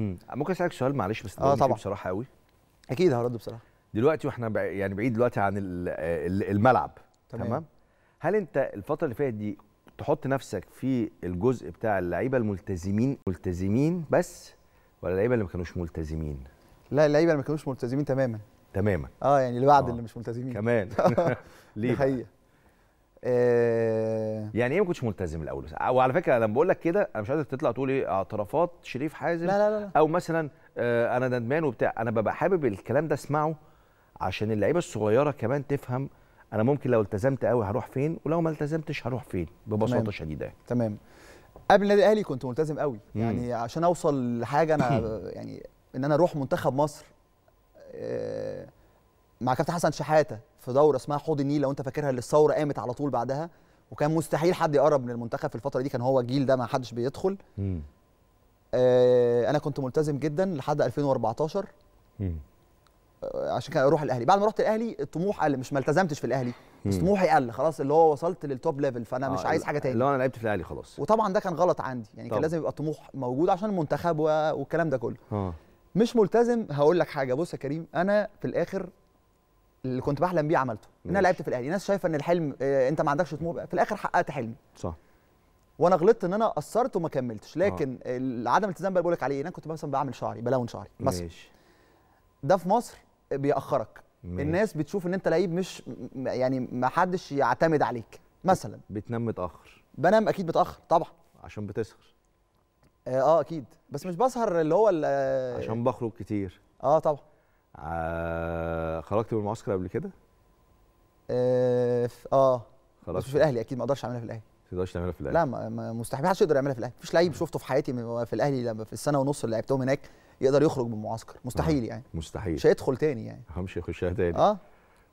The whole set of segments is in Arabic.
مم. أه، ممكن اسالك سؤال معلش بس اه طبعا بصراحه قوي اكيد هرد بصراحه دلوقتي واحنا يعني بعيد دلوقتي عن الملعب تمام. تمام هل انت الفتره اللي فاتت دي تحط نفسك في الجزء بتاع اللعيبه الملتزمين ملتزمين بس ولا اللعيبه اللي ما كانوش ملتزمين لا اللعيبه اللي ما كانوش ملتزمين تماما تماما اه يعني اللي بعد آه. اللي مش ملتزمين كمان ليه آه يعني ايه ما كنتش ملتزم الاول وعلى فكره لما بقول لك كده انا مش عايزك تطلع تقول ايه اعترافات شريف حازم لا لا لا. او مثلا آه انا ندمان وبتاع انا ببقى حابب الكلام ده اسمعه عشان اللعيبه الصغيره كمان تفهم انا ممكن لو التزمت قوي هروح فين ولو ما التزمتش هروح فين ببساطه تمام. شديده يعني. تمام قبل النادي الاهلي كنت ملتزم قوي مم. يعني عشان اوصل لحاجه انا يعني ان انا اروح منتخب مصر آه، مع كابتن حسن شحاته في دوره اسمها حوض النيل لو انت فاكرها اللي الثوره قامت على طول بعدها وكان مستحيل حد يقرب من المنتخب في الفتره دي كان هو الجيل ده ما حدش بيدخل آه انا كنت ملتزم جدا لحد 2014 مم. آه عشان كده اروح الاهلي بعد ما رحت الاهلي الطموح قل مش ما التزمتش في الاهلي بس طموحي قل خلاص اللي هو وصلت للتوب ليفل فانا آه مش عايز حاجه تاني هو انا لعبت في الاهلي خلاص وطبعا ده كان غلط عندي يعني طب. كان لازم يبقى الطموح موجود عشان المنتخب والكلام ده كله آه. مش ملتزم هقول لك حاجه بص يا كريم انا في الاخر اللي كنت بحلم بيه عملته ان انا لعبت في الاهلي ناس شايفه ان الحلم آه، انت ما عندكش طموح في الاخر حققت حلمي صح وانا غلطت ان انا قصرت وما كملتش آه. لكن آه. عدم التزام بقول لك عليه انا كنت مثلا بعمل شعري بلون شعري مثلا ماشي ده في مصر بيأخرك ماشي. الناس بتشوف ان انت لعيب مش يعني ما حدش يعتمد عليك مثلا بتنام متاخر بنام اكيد متاخر طبعا عشان بتسهر اه, آه اكيد بس مش بسهر اللي هو عشان بخرج كتير اه طبعا آه، خرجت من المعسكر قبل كده؟ اه, آه. خلاص في الاهلي اكيد ما اقدرش اعملها في الاهلي ما تقدرش تعملها في الاهلي لا ما مستحيل حدش يقدر يعملها في الاهلي مفيش لعيب آه. شفته في حياتي في الاهلي لما في السنه ونص اللي لعبتهم هناك يقدر يخرج من المعسكر مستحيل يعني مستحيل مش هيدخل تاني يعني مش هيخشها تاني اه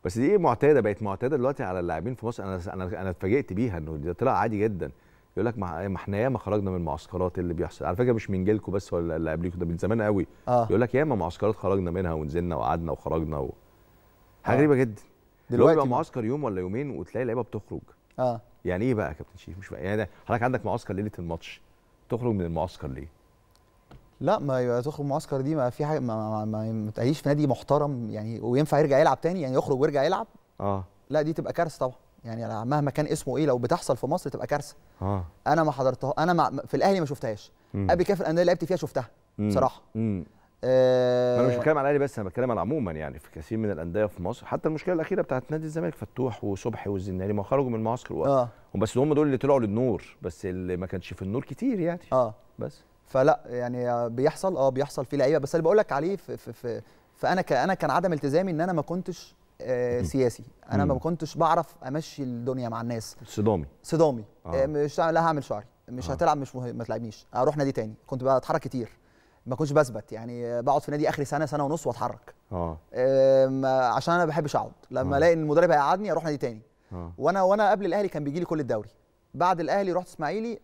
بس دي ايه معتاده بقت معتاده دلوقتي على اللاعبين في مصر انا انا انا اتفاجئت بيها انه ده طلع عادي جدا يقول لك إيه، ما احنا ياما خرجنا من المعسكرات اللي بيحصل على فكره مش من جيلكم بس ولا اللي قبليكم ده من زمان قوي آه. يقول لك ياما معسكرات خرجنا منها ونزلنا وقعدنا وخرجنا و... حاجه آه. غريبه جدا دلوقتي بيبقى معسكر يوم ولا يومين وتلاقي اللعيبه بتخرج اه يعني ايه بقى يا كابتن شيف مش بقى. يعني حضرتك عندك معسكر ليله الماتش تخرج من المعسكر ليه لا ما يبقى تخرج معسكر دي ما في حاجه ما, ما, ما, ما تقليش في نادي محترم يعني وينفع يرجع يلعب تاني يعني يخرج ويرجع يلعب اه لا دي تبقى كارثه طبعا يعني أنا مهما كان اسمه ايه لو بتحصل في مصر تبقى كارثه آه. انا ما حضرتها انا ما في الاهلي ما شفتهاش قبل كده في الانديه اللي لعبت فيها شفتها بصراحه آه انا مش بتكلم على الاهلي بس انا بتكلم على عموما يعني في كثير من الانديه في مصر حتى المشكله الاخيره بتاعت نادي الزمالك فتوح وصبحي والزناري ما خرجوا من المعسكر وقت آه. بس هم دول اللي طلعوا للنور بس اللي ما كانش في النور كتير يعني اه بس فلا يعني بيحصل اه بيحصل في لعيبه بس اللي بقول لك عليه في, في, في فانا انا كان عدم التزامي ان انا ما كنتش آه، سياسي انا ما كنتش بعرف امشي الدنيا مع الناس صدامي صدامي آه. آه، مش لا هعمل شعري مش آه. هتلعب مش مهم ما تلعبنيش اروح نادي تاني كنت بتحرك كتير ما كنتش بثبت يعني بقعد في نادي اخر سنه سنه ونص واتحرك اه عشان انا ما بحبش اقعد لما آه. الاقي ان المدرب هيقعدني اروح نادي تاني آه. وانا وانا قبل الاهلي كان بيجي لي كل الدوري بعد الاهلي رحت اسماعيلي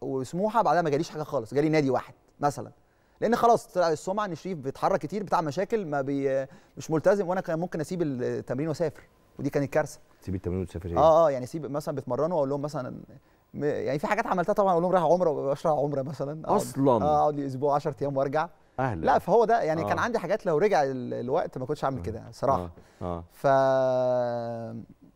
وسموحه بعدها ما جاليش حاجه خالص جالي نادي واحد مثلا لان خلاص طلع السمعه ان شريف بيتحرك كتير بتاع مشاكل ما بي مش ملتزم وانا كان ممكن اسيب التمرين واسافر ودي كانت كارثه تسيب التمرين وتسافر اه اه يعني سيب مثلا بيتمرنوا اقول لهم مثلا يعني في حاجات عملتها طبعا اقول لهم رايح عمره وبشرح عمره مثلا اصلا اه اقعد لي اسبوع 10 ايام وارجع اهلا لا فهو ده يعني آه. كان عندي حاجات لو رجع الوقت ما كنتش هعمل آه. كده صراحه آه. آه. ف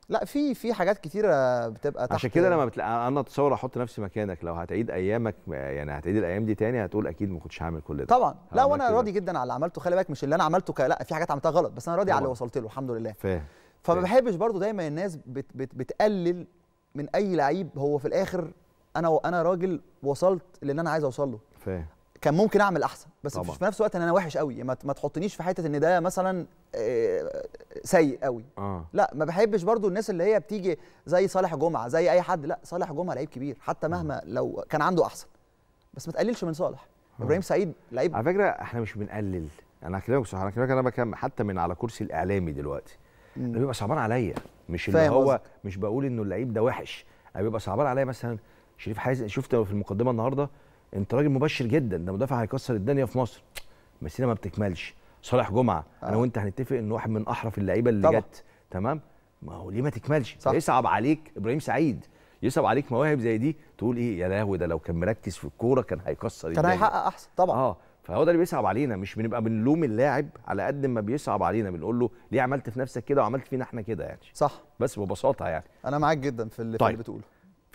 لا في في حاجات كتيره بتبقى تحت عشان كده لما بتلاقي انا اتصور احط نفسي مكانك لو هتعيد ايامك يعني هتعيد الايام دي تاني هتقول اكيد ما كنتش هعمل كل ده طبعا لا وانا راضي جدا على اللي عملته خلي بالك مش اللي انا عملته ك... لا في حاجات عملتها غلط بس انا راضي على اللي وصلت له الحمد لله فاهم فما بحبش برضو دايما الناس بت... بت... بتقلل من اي لعيب هو في الاخر انا و... انا راجل وصلت للي انا عايز اوصل له فاهم كان ممكن اعمل احسن بس طبعا. في نفس الوقت ان انا وحش قوي ما تحطنيش في حته ان ده مثلا آه، سيء قوي آه. لا ما بحبش برضو الناس اللي هي بتيجي زي صالح جمعه زي اي حد لا صالح جمعه لعيب كبير حتى آه. مهما آه. لو كان عنده احسن بس ما تقللش من صالح آه. ابراهيم سعيد لعيب على فكره احنا مش بنقلل انا هكلمك صح انا هكلمك انا بكمل حتى من على كرسي الاعلامي دلوقتي اللي بيبقى صعبان عليا مش اللي هو أزك. مش بقول انه اللعيب ده وحش انا بيبقى صعبان عليا مثلا شريف حازم شفت في المقدمه النهارده انت راجل مبشر جدا ده مدافع هيكسر الدنيا في مصر مسيره ما بتكملش صالح جمعه آه. انا وانت هنتفق انه واحد من احرف اللعيبه اللي طبعا. جت تمام ما هو ليه ما تكملش صح. يصعب عليك ابراهيم سعيد يصعب عليك مواهب زي دي تقول ايه يا لهوي ده لو كان مركز في الكوره كان هيكسر الدنيا كان هيحقق احسن طبعا اه فهو ده اللي بيصعب علينا مش بنبقى بنلوم اللاعب على قد ما بيصعب علينا بنقول له ليه عملت في نفسك كده وعملت فينا احنا كده يعني صح بس ببساطه يعني انا معاك جدا في اللي, طيب. في اللي بتقوله